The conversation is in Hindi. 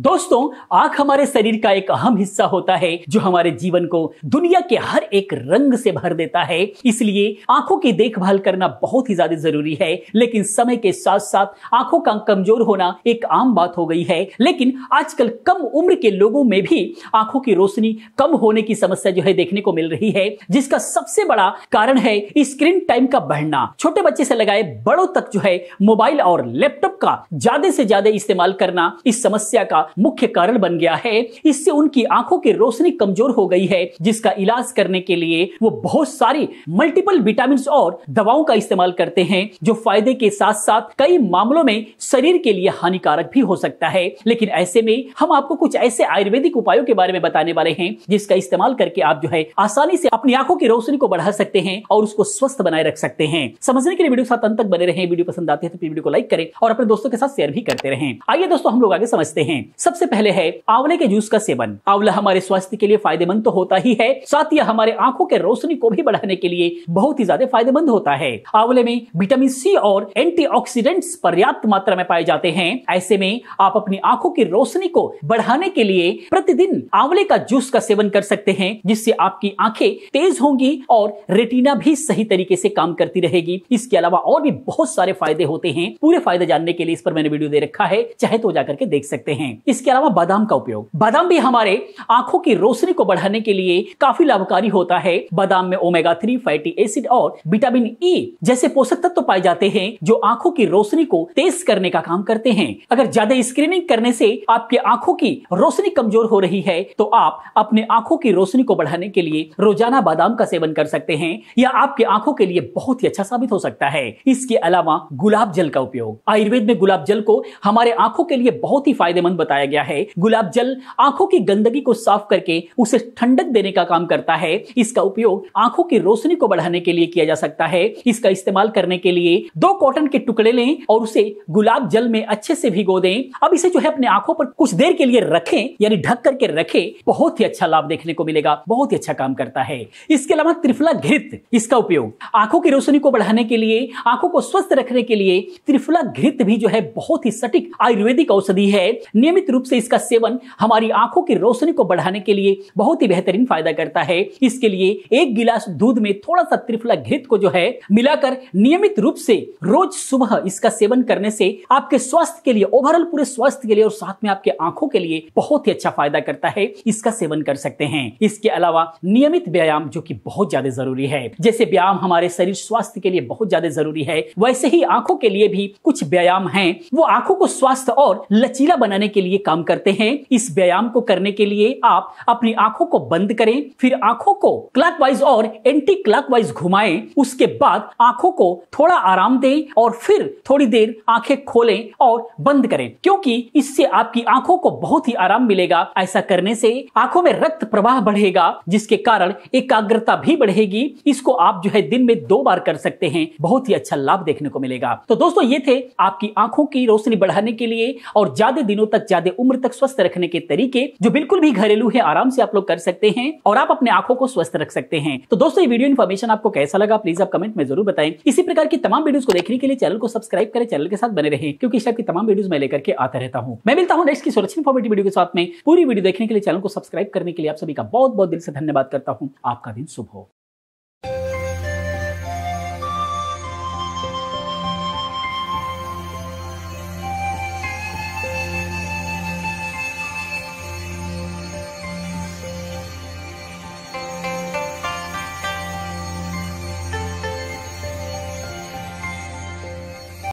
दोस्तों आंख हमारे शरीर का एक अहम हिस्सा होता है जो हमारे जीवन को दुनिया के हर एक रंग से भर देता है इसलिए आंखों की देखभाल करना बहुत ही ज्यादा जरूरी है लेकिन समय के साथ साथ आंखों का कमजोर होना एक आम बात हो गई है लेकिन आजकल कम उम्र के लोगों में भी आंखों की रोशनी कम होने की समस्या जो है देखने को मिल रही है जिसका सबसे बड़ा कारण है स्क्रीन टाइम का बढ़ना छोटे बच्चे से लगाए बड़ों तक जो है मोबाइल और लैपटॉप का ज्यादा से ज्यादा इस्तेमाल करना इस समस्या का मुख्य कारण बन गया है इससे उनकी आंखों की रोशनी कमजोर हो गई है जिसका इलाज करने के लिए वो बहुत सारी मल्टीपल विटामिन और दवाओं का इस्तेमाल करते हैं जो फायदे के साथ साथ कई मामलों में शरीर के लिए हानिकारक भी हो सकता है लेकिन ऐसे में हम आपको कुछ ऐसे आयुर्वेदिक उपायों के बारे में बताने वाले हैं जिसका इस्तेमाल करके आप जो है आसानी से अपनी आंखों की रोशनी को बढ़ा सकते हैं और उसको स्वस्थ बनाए रख सकते हैं समझने के लिए वीडियो साथ अंत तक बने रहे वीडियो पसंद आते हैं तो वीडियो को लाइक करें और अपने दोस्तों के साथ शेयर भी करते रहे आइए दोस्तों हम लोग आगे समझते हैं सबसे पहले है आंवले के जूस का सेवन आंवला हमारे स्वास्थ्य के लिए फायदेमंद तो होता ही है साथ ही हमारे आंखों के रोशनी को भी बढ़ाने के लिए बहुत ही ज्यादा फायदेमंद होता है आंवले में विटामिन सी और एंटी पर्याप्त मात्रा में पाए जाते हैं ऐसे में आप अपनी आंखों की रोशनी को बढ़ाने के लिए प्रतिदिन आंवले का जूस का सेवन कर सकते हैं जिससे आपकी आंखें तेज होंगी और रेटिना भी सही तरीके से काम करती रहेगी इसके अलावा और भी बहुत सारे फायदे होते हैं पूरे फायदे जानने के लिए इस पर मैंने वीडियो दे रखा है चाहे तो जाकर के देख सकते हैं इसके अलावा बादाम का उपयोग बादाम भी हमारे आंखों की रोशनी को बढ़ाने के लिए काफी लाभकारी होता है बादाम में ओमेगा थ्री फैटी एसिड और विटामिन ई e जैसे पोषक तत्व तो पाए जाते हैं जो आंखों की रोशनी को तेज करने का काम करते हैं अगर ज्यादा स्क्रीनिंग करने से आपकी आंखों की रोशनी कमजोर हो रही है तो आप अपने आंखों की रोशनी को बढ़ाने के लिए रोजाना बादाम का सेवन कर सकते हैं या आपकी आंखों के लिए बहुत ही अच्छा साबित हो सकता है इसके अलावा गुलाब जल का उपयोग आयुर्वेद में गुलाब जल को हमारे आंखों के लिए बहुत ही फायदेमंद बताया गया है गुलाब जल आंखों की गंदगी को साफ करके उसे ठंडक देने का काम करता है इसका उपयोग आंखों की रोशनी को बढ़ाने के लिए किया जा सकता है इसका इस्तेमाल करने के लिए दो कॉटन के टुकड़े लें और उसे गुलाब जल में अच्छे से भिगो दें अब इसे जो है अपने आंखों पर कुछ देर के लिए रखें यानी ढक करके रखें बहुत ही अच्छा लाभ देखने को मिलेगा बहुत ही अच्छा काम करता है इसके अलावा त्रिफला घृत इसका उपयोग आंखों की रोशनी को बढ़ाने के लिए आंखों को स्वस्थ रखने के लिए त्रिफला घृत भी जो है बहुत ही सटीक आयुर्वेदिक औषधि है नियमित नियमित रूप से इसका सेवन हमारी आंखों की रोशनी को बढ़ाने के लिए बहुत ही बेहतरीन फायदा करता है इसके लिए एक गिलास दूध में थोड़ा सा त्रिफला घृत को जो है मिलाकर नियमित रूप से रोज सुबह इसका सेवन करने से आपके स्वास्थ्य के लिए ओवरऑल पूरे स्वास्थ्य के लिए और साथ में आपके आंखों के लिए बहुत ही अच्छा फायदा करता है इसका सेवन कर सकते हैं इसके अलावा नियमित व्यायाम जो की बहुत ज्यादा जरूरी है जैसे व्यायाम हमारे शरीर स्वास्थ्य के लिए बहुत ज्यादा जरूरी है वैसे ही आंखों के लिए भी कुछ व्यायाम है वो आंखों को स्वास्थ्य और लचीला बनाने के लिए लिए काम करते हैं इस व्यायाम को करने के लिए आप अपनी आंखों को बंद करें फिर आंखों को क्लॉकवाइज और एंटी क्लॉकवाइज घुमाएं उसके बाद आंखों को थोड़ा आराम दें और फिर थोड़ी देर आंखें खोलें और बंद करें क्योंकि इससे आपकी आंखों को बहुत ही आराम मिलेगा ऐसा करने से आंखों में रक्त प्रवाह बढ़ेगा जिसके कारण एकाग्रता भी बढ़ेगी इसको आप जो है दिन में दो बार कर सकते हैं बहुत ही अच्छा लाभ देखने को मिलेगा तो दोस्तों ये थे आपकी आंखों की रोशनी बढ़ाने के लिए और ज्यादा दिनों तक ज्यादा ज्यादा उम्र तक स्वस्थ रखने के तरीके जो बिल्कुल भी घरेलू है आराम से आप लोग कर सकते हैं और आप अपने आंखों को स्वस्थ रख सकते हैं तो दोस्तों ये वीडियो इन्फॉर्मेशन आपको कैसा लगा प्लीज आप कमेंट में जरूर बताएं इसी प्रकार की तमाम वीडियो को देखने के लिए चैनल को सब्सक्राइब करें चैनल के साथ बने रहे क्योंकि इस टाइप की तमाम वीडियो मैं लेकर के आता रहता हूँ मैं मिलता हूँ नेक्स्ट की सुरक्षित इन्फॉर्मेटिव वीडियो के साथ में पूरी वीडियो देखने के लिए चैनल को सब्सक्राइब करने के लिए आप सभी का बहुत बहुत दिल से धन्यवाद करता हूँ आपका दिन शुभ हो